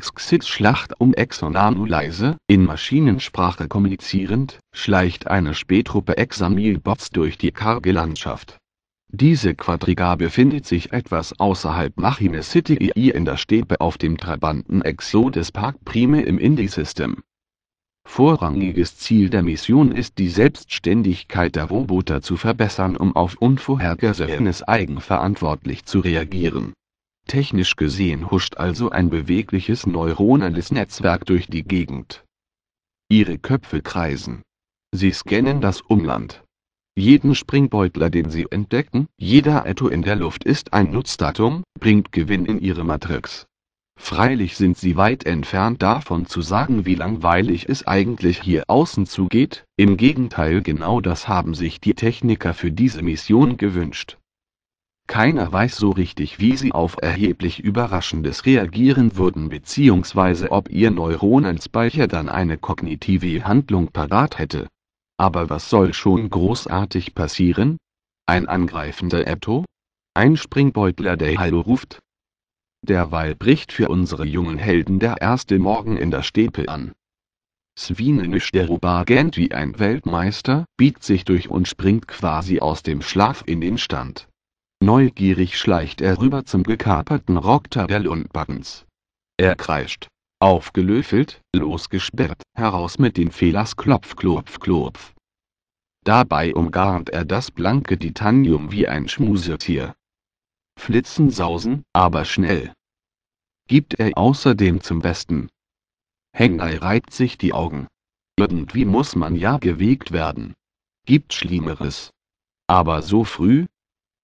Xixit-Schlacht um Exonanuleise, in Maschinensprache kommunizierend, schleicht eine Spätruppe Examilbots durch die karge Landschaft. Diese Quadriga befindet sich etwas außerhalb Machine City in der Steppe auf dem Trabanten Exodus Park Prime im Indie-System. Vorrangiges Ziel der Mission ist die Selbstständigkeit der Roboter zu verbessern, um auf unvorhergesehenes eigenverantwortlich zu reagieren Technisch gesehen huscht also ein bewegliches neuronales Netzwerk durch die Gegend. Ihre Köpfe kreisen. Sie scannen das Umland. Jeden Springbeutler, den sie entdecken, jeder Ato in der Luft ist ein Nutzdatum, bringt Gewinn in ihre Matrix. Freilich sind sie weit entfernt davon zu sagen, wie langweilig es eigentlich hier außen zugeht, im Gegenteil genau das haben sich die Techniker für diese Mission gewünscht. Keiner weiß so richtig, wie sie auf erheblich Überraschendes reagieren würden bzw. ob ihr Neuronenspeicher dann eine kognitive Handlung parat hätte. Aber was soll schon großartig passieren? Ein angreifender Epto? Ein Springbeutler, der Hallo ruft? Derweil bricht für unsere jungen Helden der erste Morgen in der Steppe an. Svinenisch der Rubagent wie ein Weltmeister, biegt sich durch und springt quasi aus dem Schlaf in den Stand. Neugierig schleicht er rüber zum gekaperten Rocktabell und Buttons. Er kreischt. Aufgelöffelt, losgesperrt, heraus mit den Fehlers klopf klopf klopf. Dabei umgarnt er das blanke Titanium wie ein Schmusetier. Flitzen sausen, aber schnell. Gibt er außerdem zum Besten. Hengai reibt sich die Augen. Irgendwie muss man ja gewegt werden. Gibt Schlimmeres. Aber so früh,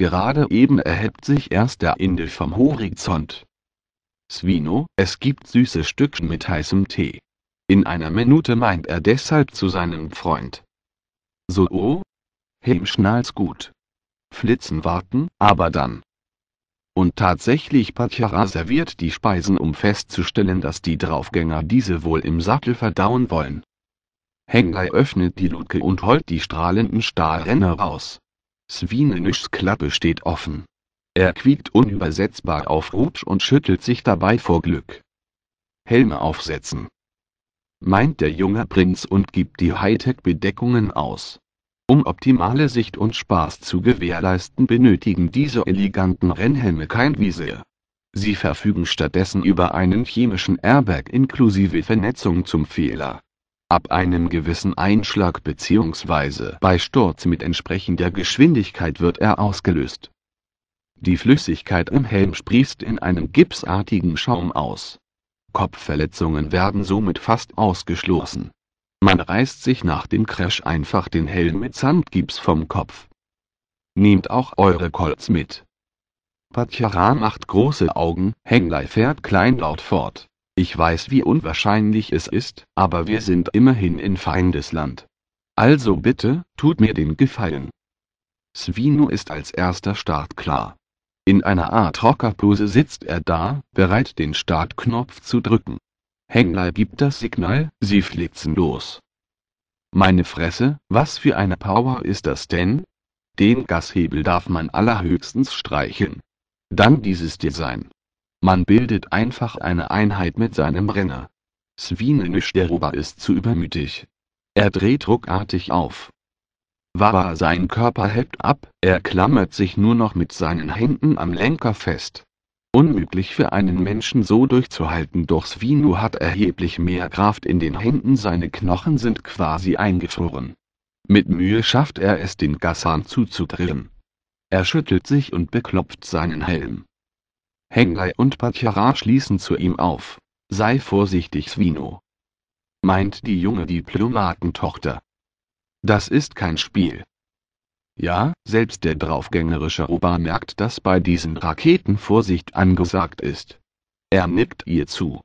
Gerade eben erhebt sich erst der Inde vom Horizont. Svino, es gibt süße Stückchen mit heißem Tee. In einer Minute meint er deshalb zu seinem Freund. So, oh? Hem schnall's gut. Flitzen warten, aber dann. Und tatsächlich Patchara serviert die Speisen um festzustellen, dass die Draufgänger diese wohl im Sattel verdauen wollen. Hengai öffnet die Luke und holt die strahlenden Stahlrenner raus. Swinenischs Klappe steht offen. Er quiekt unübersetzbar auf Rot und schüttelt sich dabei vor Glück. Helme aufsetzen. Meint der junge Prinz und gibt die Hightech-Bedeckungen aus. Um optimale Sicht und Spaß zu gewährleisten, benötigen diese eleganten Rennhelme kein Visier. Sie verfügen stattdessen über einen chemischen Airbag inklusive Vernetzung zum Fehler. Ab einem gewissen Einschlag bzw. bei Sturz mit entsprechender Geschwindigkeit wird er ausgelöst. Die Flüssigkeit im Helm sprießt in einem gipsartigen Schaum aus. Kopfverletzungen werden somit fast ausgeschlossen. Man reißt sich nach dem Crash einfach den Helm mit Sandgips vom Kopf. Nehmt auch eure Colts mit. Patchara macht große Augen, Henglei fährt kleinlaut fort. Ich weiß, wie unwahrscheinlich es ist, aber wir sind immerhin in Feindesland. Also bitte, tut mir den Gefallen. Svino ist als erster Start klar. In einer Art Rockerpose sitzt er da, bereit den Startknopf zu drücken. Hengler gibt das Signal, sie flitzen los. Meine Fresse, was für eine Power ist das denn? Den Gashebel darf man allerhöchstens streicheln. Dann dieses Design. Man bildet einfach eine Einheit mit seinem Renner. Svine Nischderoba ist zu übermütig. Er dreht ruckartig auf. Wawa sein Körper hebt ab, er klammert sich nur noch mit seinen Händen am Lenker fest. Unmöglich für einen Menschen so durchzuhalten, doch Svinu hat erheblich mehr Kraft in den Händen, seine Knochen sind quasi eingefroren. Mit Mühe schafft er es, den Gassan zuzudrehen. Er schüttelt sich und beklopft seinen Helm. Hengai und Pachara schließen zu ihm auf. Sei vorsichtig Svino. Meint die junge Diplomatentochter. Das ist kein Spiel. Ja, selbst der draufgängerische Opa merkt, dass bei diesen Raketen Vorsicht angesagt ist. Er nickt ihr zu.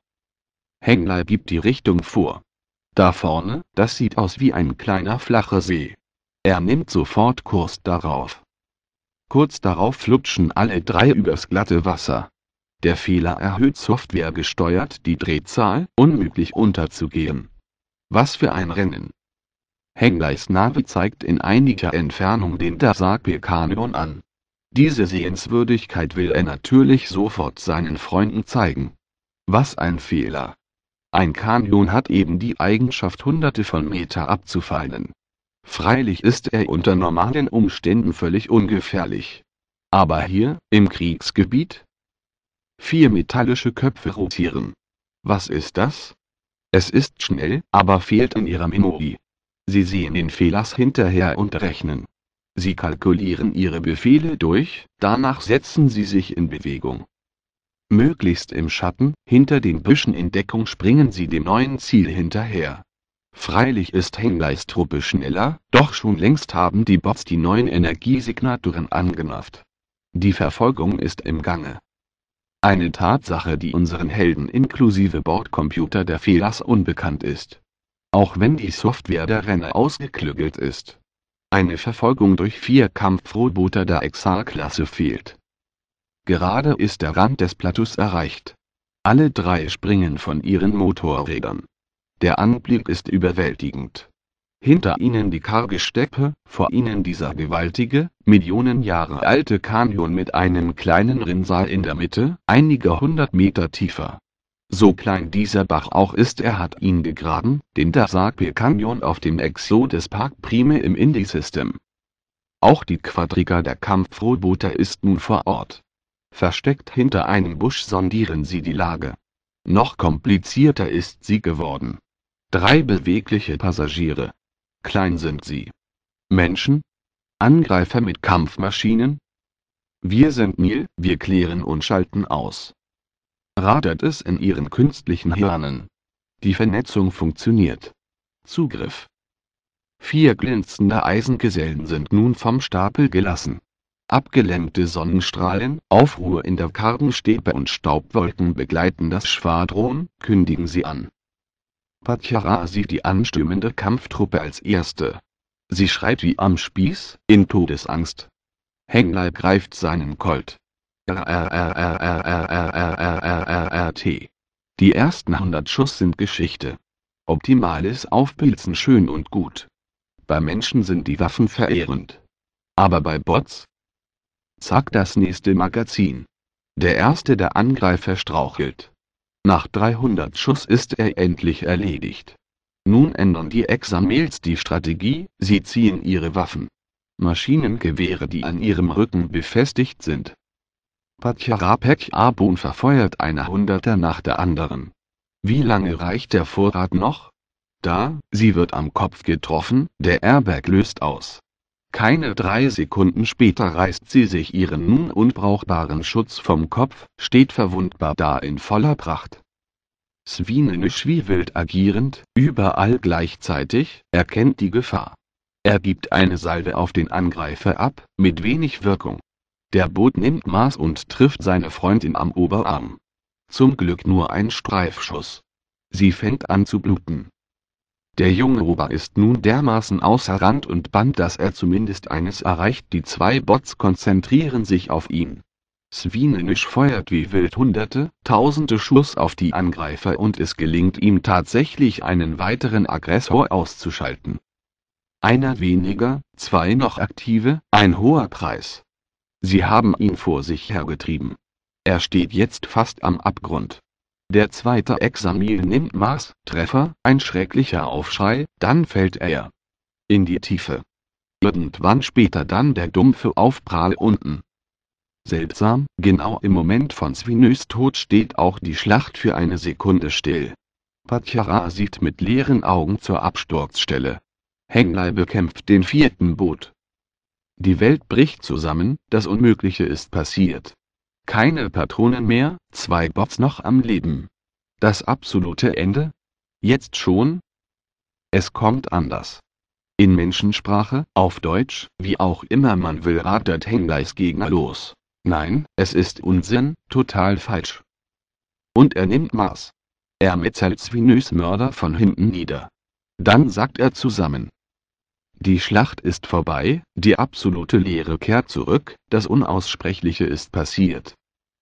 Henglei gibt die Richtung vor. Da vorne, das sieht aus wie ein kleiner flacher See. Er nimmt sofort Kurs darauf. Kurz darauf flutschen alle drei übers glatte Wasser. Der Fehler erhöht Software gesteuert die Drehzahl, unmöglich unterzugehen. Was für ein Rennen! Hengleis Navi zeigt in einiger Entfernung den Dasakbe Kanyon an. Diese Sehenswürdigkeit will er natürlich sofort seinen Freunden zeigen. Was ein Fehler! Ein Kanyon hat eben die Eigenschaft hunderte von Meter abzufallen. Freilich ist er unter normalen Umständen völlig ungefährlich. Aber hier, im Kriegsgebiet, Vier metallische Köpfe rotieren. Was ist das? Es ist schnell, aber fehlt in ihrer Memory. Sie sehen den Fehlers hinterher und rechnen. Sie kalkulieren ihre Befehle durch, danach setzen sie sich in Bewegung. Möglichst im Schatten, hinter den Büschen in Deckung springen sie dem neuen Ziel hinterher. Freilich ist Hengleis Truppe schneller, doch schon längst haben die Bots die neuen Energiesignaturen angenervt. Die Verfolgung ist im Gange. Eine Tatsache, die unseren Helden inklusive Bordcomputer der Velas unbekannt ist. Auch wenn die Software der Renner ausgeklügelt ist. Eine Verfolgung durch vier Kampfroboter der Exar-Klasse fehlt. Gerade ist der Rand des Plateaus erreicht. Alle drei springen von ihren Motorrädern. Der Anblick ist überwältigend. Hinter ihnen die karge Steppe, vor ihnen dieser gewaltige, Millionen Jahre alte Kanyon mit einem kleinen Rinnsal in der Mitte, einige hundert Meter tiefer. So klein dieser Bach auch ist, er hat ihn gegraben, den Dasakpil Canyon auf dem Exodus Park Prime im Indy System. Auch die Quadriga der Kampfroboter ist nun vor Ort. Versteckt hinter einem Busch sondieren sie die Lage. Noch komplizierter ist sie geworden. Drei bewegliche Passagiere. Klein sind sie. Menschen, Angreifer mit Kampfmaschinen? Wir sind Nil, wir klären und schalten aus. Radert es in ihren künstlichen Hirnen. Die Vernetzung funktioniert. Zugriff. Vier glänzende Eisengesellen sind nun vom Stapel gelassen. Abgelenkte Sonnenstrahlen, Aufruhr in der Kartenstäbe und Staubwolken begleiten das Schwadron, kündigen sie an. Patchara sieht die anstürmende Kampftruppe als erste. Sie schreit wie am Spieß, in Todesangst. Hengler greift seinen Colt. RRRRRRRRRRRRT. Die ersten hundert Schuss sind Geschichte. Optimales Aufpilzen schön und gut. Bei Menschen sind die Waffen verehrend. Aber bei Bots? Zack das nächste Magazin. Der erste der Angreifer strauchelt. Nach 300 Schuss ist er endlich erledigt. Nun ändern die Examels die Strategie, sie ziehen ihre Waffen. Maschinengewehre, die an ihrem Rücken befestigt sind. Patjarapek Abun verfeuert eine Hunderter nach der anderen. Wie lange reicht der Vorrat noch? Da, sie wird am Kopf getroffen, der Airbag löst aus. Keine drei Sekunden später reißt sie sich ihren nun unbrauchbaren Schutz vom Kopf, steht verwundbar da in voller Pracht. Svinenisch wie wild agierend, überall gleichzeitig, erkennt die Gefahr. Er gibt eine Salve auf den Angreifer ab, mit wenig Wirkung. Der Boot nimmt Maß und trifft seine Freundin am Oberarm. Zum Glück nur ein Streifschuss. Sie fängt an zu bluten. Der junge Ober ist nun dermaßen außer Rand und Band, dass er zumindest eines erreicht. Die zwei Bots konzentrieren sich auf ihn. Svinenisch feuert wie wild hunderte, tausende Schuss auf die Angreifer und es gelingt ihm tatsächlich einen weiteren Aggressor auszuschalten. Einer weniger, zwei noch aktive, ein hoher Preis. Sie haben ihn vor sich hergetrieben. Er steht jetzt fast am Abgrund. Der zweite Examil nimmt Maß, Treffer, ein schrecklicher Aufschrei, dann fällt er in die Tiefe. Irgendwann später dann der dumpfe Aufprall unten. Seltsam, genau im Moment von Svinös Tod steht auch die Schlacht für eine Sekunde still. Patjara sieht mit leeren Augen zur Absturzstelle. Henglei bekämpft den vierten Boot. Die Welt bricht zusammen, das Unmögliche ist passiert. Keine Patronen mehr, zwei Bots noch am Leben. Das absolute Ende? Jetzt schon? Es kommt anders. In Menschensprache, auf Deutsch, wie auch immer man will, rattert Hengleis Gegner los. Nein, es ist Unsinn, total falsch. Und er nimmt Maß. Er metzelt Svinys Mörder von hinten nieder. Dann sagt er zusammen. Die Schlacht ist vorbei, die absolute Leere kehrt zurück, das Unaussprechliche ist passiert.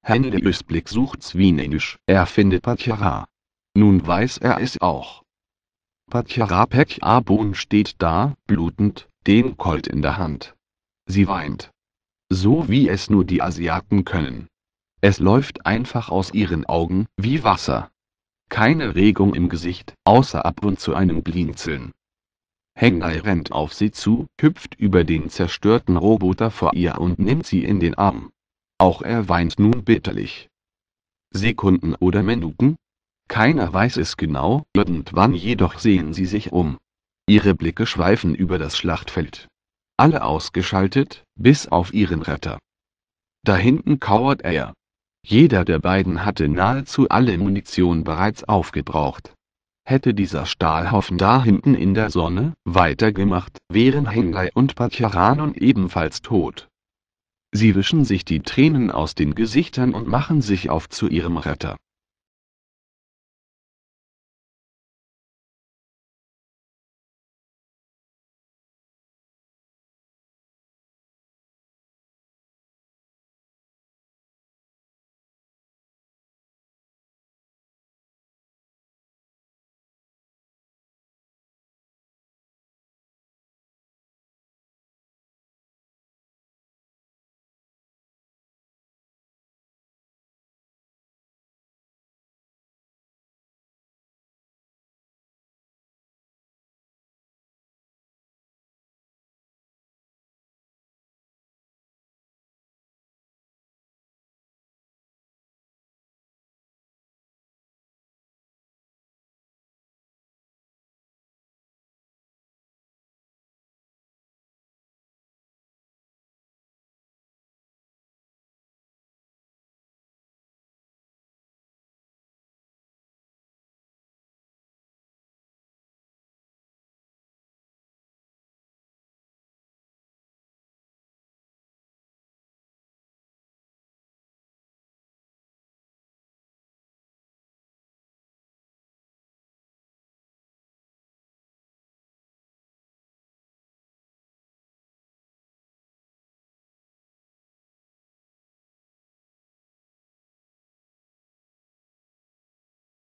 Henrys Blick sucht Swinenisch, er findet Pachara. Nun weiß er es auch. Patjara Pekabon steht da, blutend, den Colt in der Hand. Sie weint so wie es nur die Asiaten können. Es läuft einfach aus ihren Augen, wie Wasser. Keine Regung im Gesicht, außer ab und zu einem Blinzeln. Hengai rennt auf sie zu, hüpft über den zerstörten Roboter vor ihr und nimmt sie in den Arm. Auch er weint nun bitterlich. Sekunden oder Minuten? Keiner weiß es genau, irgendwann jedoch sehen sie sich um. Ihre Blicke schweifen über das Schlachtfeld. Alle ausgeschaltet, bis auf ihren Retter. Da hinten kauert er. Jeder der beiden hatte nahezu alle Munition bereits aufgebraucht. Hätte dieser Stahlhaufen da hinten in der Sonne weitergemacht, wären Henley und Pacharanon ebenfalls tot. Sie wischen sich die Tränen aus den Gesichtern und machen sich auf zu ihrem Retter.